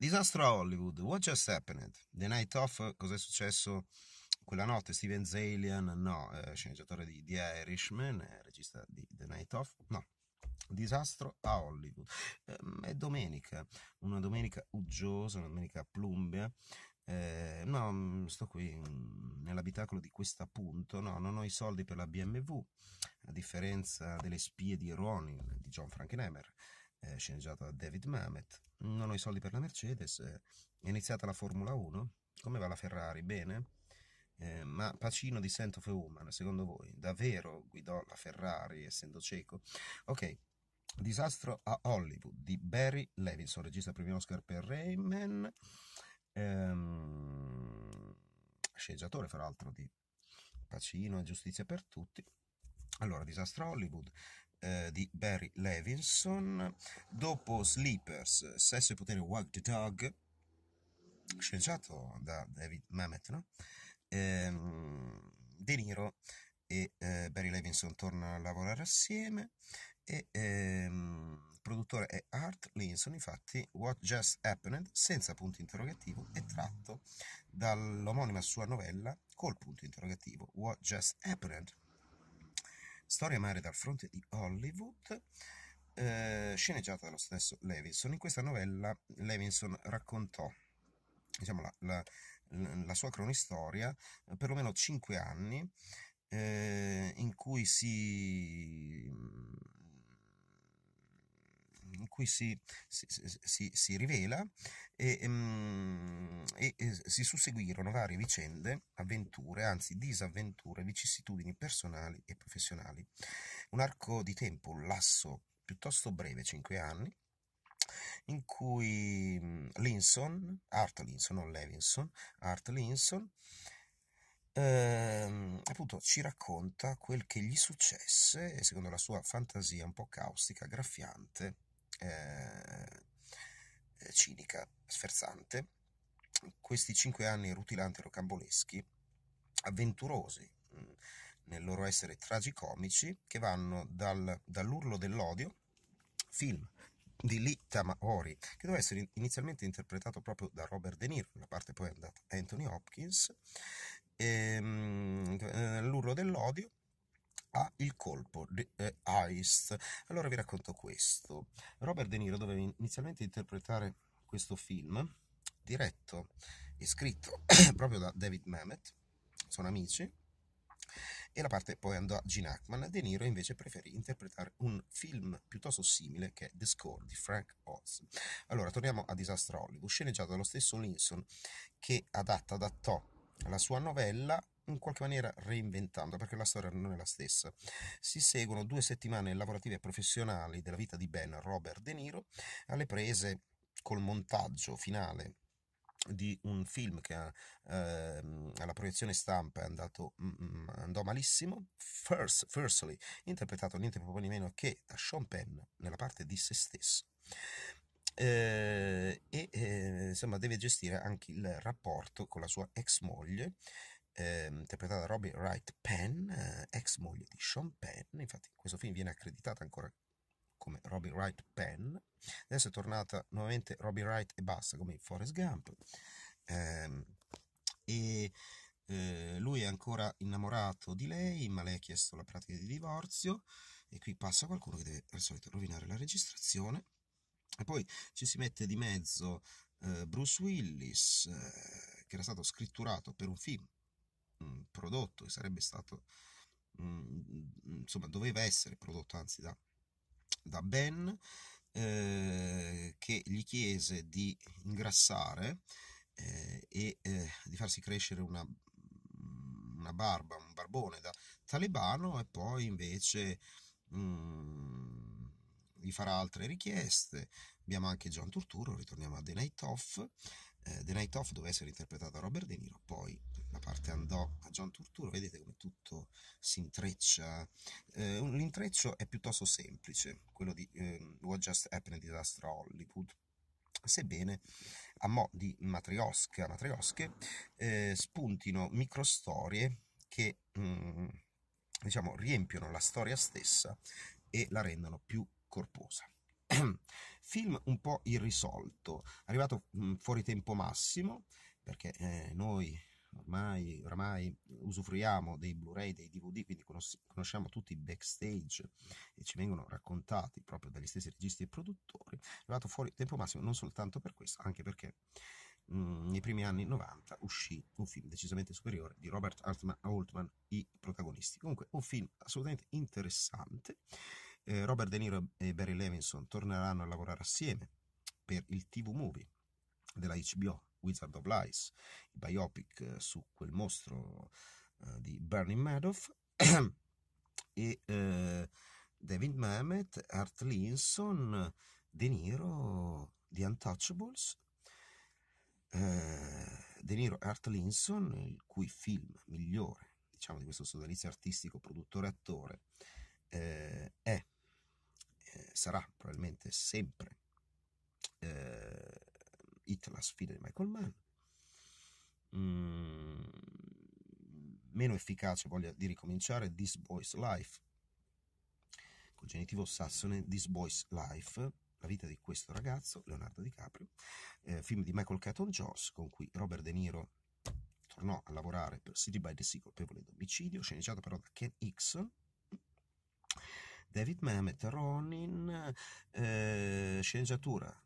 Disastro a Hollywood, what just happened? The Night Off, cos'è successo quella notte? Steven Zalian, no, eh, sceneggiatore di The Irishman, eh, regista di The Night Off, no. Disastro a Hollywood. Eh, è domenica, una domenica uggiosa, una domenica plumbea. Ehm, no, mm, sto qui mm, nell'abitacolo di questa appunto. no, non ho i soldi per la BMW, a differenza delle spie di Ronin, di John Frankenheimer eh, sceneggiata da David Mamet. Non ho i soldi per la Mercedes, è iniziata la Formula 1, come va la Ferrari? Bene? Eh, ma Pacino di Sento of Woman, secondo voi, davvero guidò la Ferrari essendo cieco? Ok, Disastro a Hollywood di Barry Levinson, regista premio Oscar per Rayman, ehm, sceneggiatore fra l'altro di Pacino e Giustizia per tutti. Allora, Disastro a Hollywood, eh, di Barry Levinson, dopo Sleepers, Sesso e potere Wag the Dog, sceneggiato da David Mamet, no? Ehm, De Niro e eh, Barry Levinson tornano a lavorare assieme e ehm, il produttore è Art Linson, infatti What Just Happened, senza punto interrogativo, è tratto dall'omonima sua novella col punto interrogativo What Just Happened Storia mare dal fronte di Hollywood, eh, sceneggiata dallo stesso Levinson. In questa novella Levinson raccontò diciamo, la, la, la, sua cronistoria per eh, perlomeno cinque anni eh, in cui si in cui si, si, si, si rivela e, ehm, e, e, si susseguirono varie vicende, avventure, anzi disavventure, vicissitudini personali e professionali. Un arco di tempo, un lasso piuttosto breve, 5 anni, in cui mm, Linson, Art Linson, non Levinson, Art Linson, eh, appunto ci racconta quel che gli successe, secondo la sua fantasia un po' caustica, graffiante, eh, eh, cinica, sferzante, questi cinque anni rutilanti e rocamboleschi, avventurosi mm, nel loro essere tragicomici, che vanno dal, dall'urlo dell'odio, film di Lee Maori, che doveva essere inizialmente interpretato proprio da Robert De Niro, la parte poi è andata Anthony Hopkins, ehm, eh, l'urlo dell'odio, ha il colpo di eh, Heist. Allora vi racconto questo. Robert De Niro doveva inizialmente interpretare questo film diretto e scritto proprio da David Mamet, sono amici, e la parte poi andò a Gene Hackman. De Niro invece preferì interpretare un film piuttosto simile che è The Score di Frank Oz. Allora, torniamo a Disaster Hollywood, sceneggiato dallo stesso Linson che adatta, adattò la sua novella in qualche maniera reinventando, perché la storia non è la stessa. Si seguono due settimane lavorative e professionali della vita di Ben Robert De Niro alle prese col montaggio finale di un film che eh, alla proiezione stampa è andato, mm, mm, andò malissimo, First, Firstly, interpretato niente proprio di meno che da Sean Penn nella parte di se stesso. Eh, e eh, insomma deve gestire anche il rapporto con la sua ex moglie eh, interpretata da Robin Wright Penn, eh, ex moglie di Sean Penn, infatti questo film viene accreditato ancora come Robin Wright Penn, adesso è tornata nuovamente Robin Wright e basta come in Forrest Gump, ehm, eh, e lui è ancora innamorato di lei, ma lei ha chiesto la pratica di divorzio, e qui passa qualcuno che deve al solito rovinare la registrazione, e poi ci si mette di mezzo eh, Bruce Willis, eh, che era stato scritturato per un film mh, prodotto, che sarebbe stato, mh, mm, mm, insomma, doveva essere prodotto anzi da, da Ben, eh, che gli chiese di ingrassare eh, e eh, di farsi crescere una, mm, una, barba, un barbone da talebano e poi invece... Mh, gli farà altre richieste. Abbiamo anche John Turturro, ritorniamo a The Night Off. Eh, The Night Off doveva essere interpretata da Robert De Niro, poi la parte andò a John Turturro, vedete come tutto si intreccia. Eh, l'intreccio è piuttosto semplice, quello di eh, What Just Happened in Disaster Hollywood, sebbene a mo' di matriosca, matriosche, eh, spuntino microstorie che mh, mm, diciamo riempiono la storia stessa e la rendono più corposa. Film un po' irrisolto, arrivato mm, fuori tempo massimo, perché eh, noi ormai, ormai usufruiamo dei Blu-ray, dei DVD, quindi conosciamo tutti i backstage e ci vengono raccontati proprio dagli stessi registi e produttori, è arrivato fuori tempo massimo non soltanto per questo, anche perché mh, mm, nei primi anni 90 uscì un film decisamente superiore di Robert Altman, Altman i protagonisti. Comunque un film assolutamente interessante. Eh, Robert De Niro e Barry Levinson torneranno a lavorare assieme per il TV Movie della HBO Wizard of Lies, il biopic eh, su quel mostro eh, di Bernie Madoff, e uh, David Mamet, Art Linson, De Niro, The Untouchables, uh, De Niro Art Linson, il cui film migliore, diciamo, di questo sodalizio artistico, produttore, attore, eh, è, eh, sarà probabilmente sempre eh, Hit la sfida di Michael Mann. Mm, meno efficace voglia di ricominciare This Boy's Life col genitivo sassone This Boy's Life la vita di questo ragazzo Leonardo DiCaprio eh, film di Michael Caton Jones con cui Robert De Niro tornò a lavorare per City by the Sea colpevole di omicidio sceneggiato però da Ken Hickson David Mamet, Ronin, eh, sceneggiatura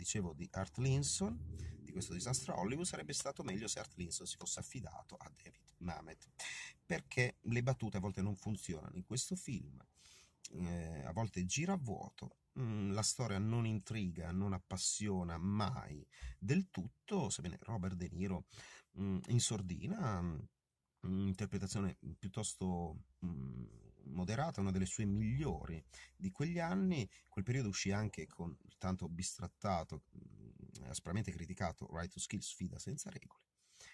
dicevo di Art Linson, di questo disastro a Hollywood, sarebbe stato meglio se Art Linson si fosse affidato a David Mamet, perché le battute a volte non funzionano in questo film, eh, a volte gira a vuoto, mm, la storia non intriga, non appassiona mai del tutto, sebbene Robert De Niro mm, in sordina... Mm, un'interpretazione interpretazione piuttosto mm, moderata, una delle sue migliori di quegli anni. Quel periodo uscì anche con tanto bistrattato, mm, aspramente criticato Right to Skill sfida senza regole,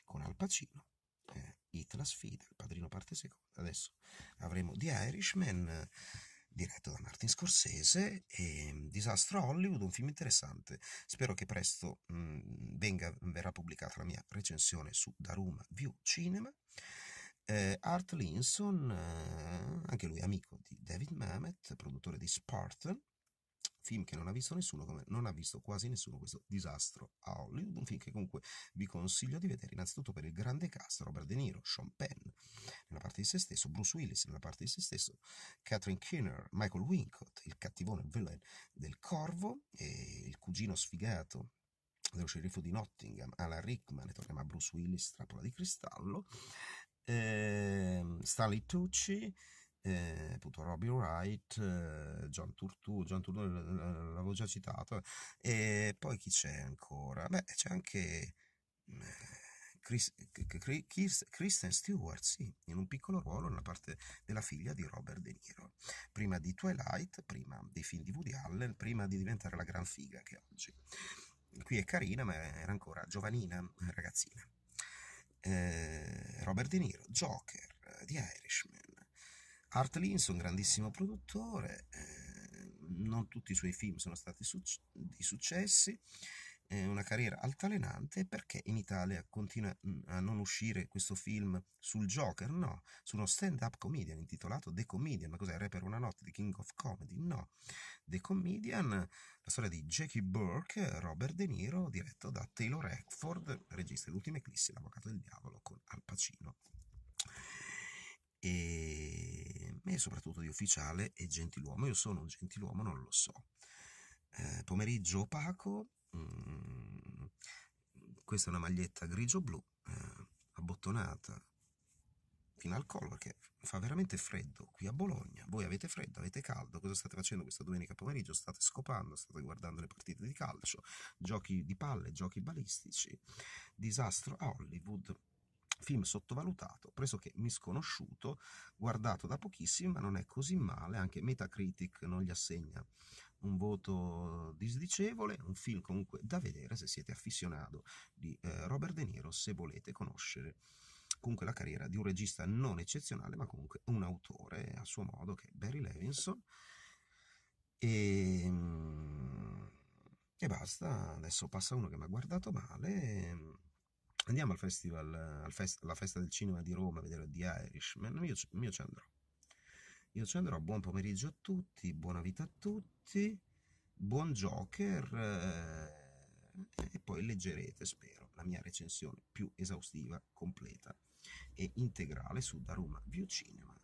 con Al Pacino, eh, It la sfida, il padrino parte seconda, adesso avremo The Irishman eh, diretto da Martin Scorsese e mm, Disastro Hollywood, un film interessante. Spero che presto mh, mm, venga, verrà pubblicata la mia recensione su Daruma View Cinema. Eh, Art Linson, eh, anche lui amico di David Mamet, produttore di Spartan, film che non ha visto nessuno, come non ha visto quasi nessuno questo disastro a Hollywood, un film che comunque vi consiglio di vedere innanzitutto per il grande cast, Robert De Niro, Sean Penn nella parte di se stesso, Bruce Willis nella parte di se stesso, Catherine Keener, Michael Wincott, il cattivone, il villain del Corvo, il cugino sfigato dello sceriffo di Nottingham, Alan Rickman, e torniamo a Bruce Willis, trappola di cristallo, eh, Stanley Tucci, eh, appunto Robbie Wright, eh, John Turtu, John Turtu eh, eh, l'avevo già citato, eh, e poi chi c'è ancora? Beh, c'è anche Chris, Kristen Stewart, sì, in un piccolo ruolo nella parte della figlia di Robert De Niro, prima di Twilight, prima dei film di Woody Allen, prima di diventare la gran figa che oggi. Qui è carina, ma era ancora giovanina, ragazzina. Eh, Robert De Niro, Joker, The Irishman, Art Linz, un grandissimo produttore, eh, non tutti i suoi film sono stati di successi, una carriera altalenante perché in Italia continua mm, a non uscire questo film sul Joker, no, su uno stand-up comedian intitolato The Comedian, ma cos'è, Re per una notte di King of Comedy? No, The Comedian, la storia di Jackie Burke, Robert De Niro, diretto da Taylor Eckford, regista dell'ultima eclissi, l'avvocato del diavolo con Al Pacino. E e soprattutto di ufficiale e gentiluomo. Io sono un gentiluomo, non lo so. Eh, pomeriggio opaco, mm, questa è una maglietta grigio-blu, eh, abbottonata fino al collo perché fa veramente freddo qui a Bologna. Voi avete freddo, avete caldo, cosa state facendo questa domenica pomeriggio? State scopando, state guardando le partite di calcio, giochi di palle, giochi balistici, disastro a Hollywood. Film sottovalutato, pressoché misconosciuto, guardato da pochissimi, ma non è così male, anche Metacritic non gli assegna un voto disdicevole, un film comunque da vedere se siete afficionato di eh, Robert De Niro, se volete conoscere comunque la carriera di un regista non eccezionale, ma comunque un autore a suo modo, che è Barry Levinson. E, ehm, e basta, adesso passa uno che mi ha guardato male. Ehm, Andiamo al festival, al fest, alla festa del cinema di Roma a vedere The Irishman, io, io ci andrò. Io ci andrò, buon pomeriggio a tutti, buona vita a tutti, buon Joker eh, e poi leggerete, spero, la mia recensione più esaustiva, completa e integrale su Da Roma View Cinema.